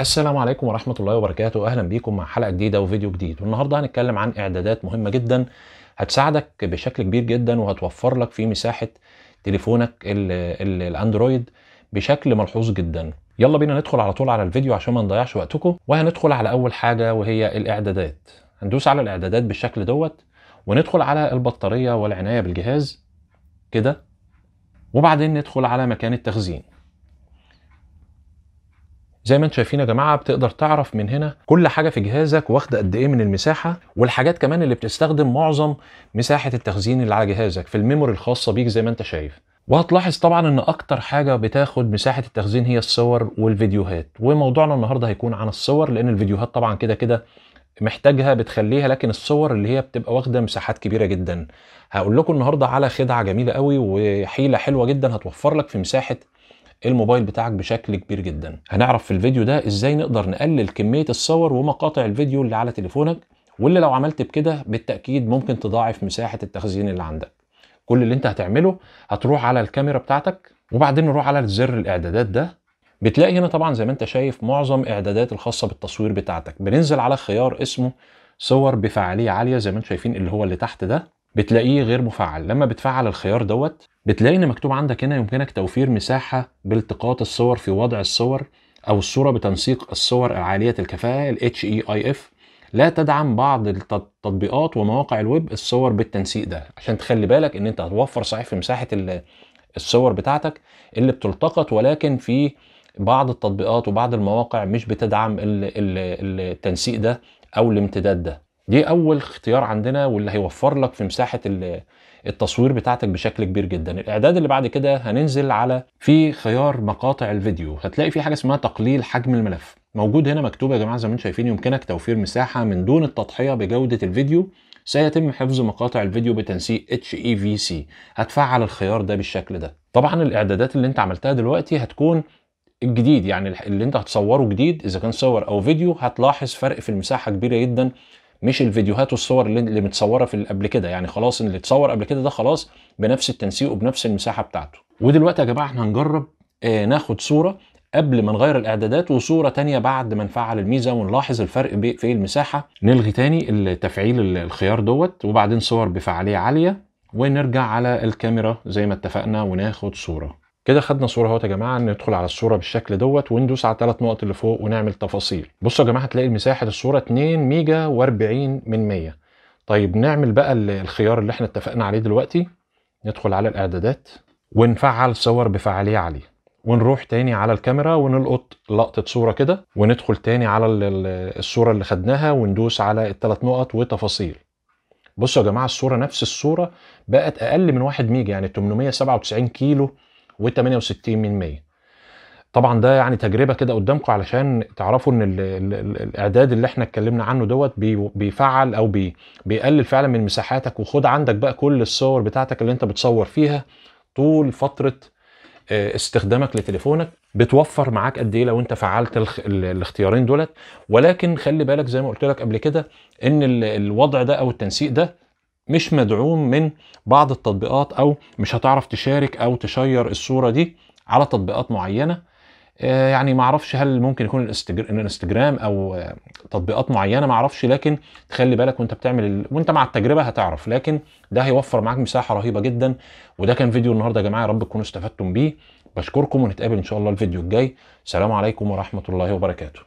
السلام عليكم ورحمة الله وبركاته أهلا بيكم مع حلقة جديدة وفيديو جديد والنهاردة هنتكلم عن إعدادات مهمة جدا هتساعدك بشكل كبير جدا وهتوفر لك في مساحة تليفونك الـ الـ الأندرويد بشكل ملحوظ جدا يلا بينا ندخل على طول على الفيديو عشان ما نضيعش وقتكم وهندخل على أول حاجة وهي الإعدادات هندوس على الإعدادات بالشكل دوت وندخل على البطارية والعناية بالجهاز كده وبعدين ندخل على مكان التخزين زي ما انتم شايفين يا جماعه بتقدر تعرف من هنا كل حاجه في جهازك واخده قد ايه من المساحه والحاجات كمان اللي بتستخدم معظم مساحه التخزين اللي على جهازك في الميموري الخاصه بيك زي ما انت شايف وهتلاحظ طبعا ان اكتر حاجه بتاخد مساحه التخزين هي الصور والفيديوهات وموضوعنا النهارده هيكون عن الصور لان الفيديوهات طبعا كده كده محتاجها بتخليها لكن الصور اللي هي بتبقى واخده مساحات كبيره جدا هقول لكم النهارده على خدعه جميله قوي وحيله حلوه جدا هتوفر لك في مساحه الموبايل بتاعك بشكل كبير جدا هنعرف في الفيديو ده ازاي نقدر نقلل كميه الصور ومقاطع الفيديو اللي على تليفونك واللي لو عملت بكده بالتاكيد ممكن تضاعف مساحه التخزين اللي عندك كل اللي انت هتعمله هتروح على الكاميرا بتاعتك وبعدين نروح على زر الاعدادات ده بتلاقي هنا طبعا زي ما انت شايف معظم اعدادات الخاصه بالتصوير بتاعتك بننزل على خيار اسمه صور بفعاليه عاليه زي ما انتم شايفين اللي هو اللي تحت ده بتلاقيه غير مفعل لما بتفعل الخيار دوت بتلاقي ان مكتوب عندك هنا يمكنك توفير مساحه بالتقاط الصور في وضع الصور او الصوره بتنسيق الصور عاليه الكفاءه ال HEIF لا تدعم بعض التطبيقات ومواقع الويب الصور بالتنسيق ده عشان تخلي بالك ان انت هتوفر صحيح في مساحه الصور بتاعتك اللي بتلتقط ولكن في بعض التطبيقات وبعض المواقع مش بتدعم التنسيق ده او الامتداد ده دي اول اختيار عندنا واللي هيوفر لك في مساحه التصوير بتاعتك بشكل كبير جدا الاعداد اللي بعد كده هننزل على في خيار مقاطع الفيديو هتلاقي في حاجه اسمها تقليل حجم الملف موجود هنا مكتوب يا جماعه زي ما انتم شايفين يمكنك توفير مساحه من دون التضحيه بجوده الفيديو سيتم حفظ مقاطع الفيديو بتنسيق HEVC هتفعل الخيار ده بالشكل ده طبعا الاعدادات اللي انت عملتها دلوقتي هتكون الجديد يعني اللي انت هتصوره جديد اذا كان صور او فيديو هتلاحظ فرق في المساحه كبيره جدا مش الفيديوهات والصور اللي, اللي متصوره في قبل كده يعني خلاص اللي اتصور قبل كده ده خلاص بنفس التنسيق وبنفس المساحه بتاعته ودلوقتي يا جماعه احنا هنجرب آه ناخد صوره قبل ما نغير الاعدادات وصوره تانية بعد ما نفعل الميزه ونلاحظ الفرق في المساحه نلغي تاني تفعيل الخيار دوت وبعدين صور بفعاليه عاليه ونرجع على الكاميرا زي ما اتفقنا وناخد صوره كده خدنا صوره اهوت يا جماعه ندخل على الصوره بالشكل دوت وندوس على الثلاث نقط اللي فوق ونعمل تفاصيل بصوا يا جماعه هتلاقي مساحه الصوره 2 ميجا و40 من 100 طيب نعمل بقى الخيار اللي احنا اتفقنا عليه دلوقتي ندخل على الاعدادات ونفعل صور بفعاليه عاليه ونروح تاني على الكاميرا ونلقط لقطة صورة كده وندخل تاني على الصورة اللي خدناها وندوس على الثلاث نقط وتفاصيل بصوا يا جماعة الصورة نفس الصورة بقت أقل من 1 ميجا يعني 897 كيلو و68 طبعا ده يعني تجربه كده قدامكم علشان تعرفوا ان الـ الـ الـ الاعداد اللي احنا اتكلمنا عنه دوت بيفعل او بي بيقلل فعلا من مساحاتك وخد عندك بقى كل الصور بتاعتك اللي انت بتصور فيها طول فتره آه، استخدامك لتليفونك بتوفر معاك قد ايه لو انت فعلت الاختيارين دولت ولكن خلي بالك زي ما قلت لك قبل كده ان الوضع ده او التنسيق ده مش مدعوم من بعض التطبيقات او مش هتعرف تشارك او تشير الصوره دي على تطبيقات معينه آه، يعني ما اعرفش هل ممكن يكون الانستجرام او آه، تطبيقات معينه ما اعرفش لكن تخلي بالك وانت بتعمل ال... وانت مع التجربه هتعرف لكن ده هيوفر معاك مساحه رهيبه جدا وده كان فيديو النهارده يا جماعه يا رب تكونوا استفدتم بيه بشكركم ونتقابل ان شاء الله الفيديو الجاي سلام عليكم ورحمه الله وبركاته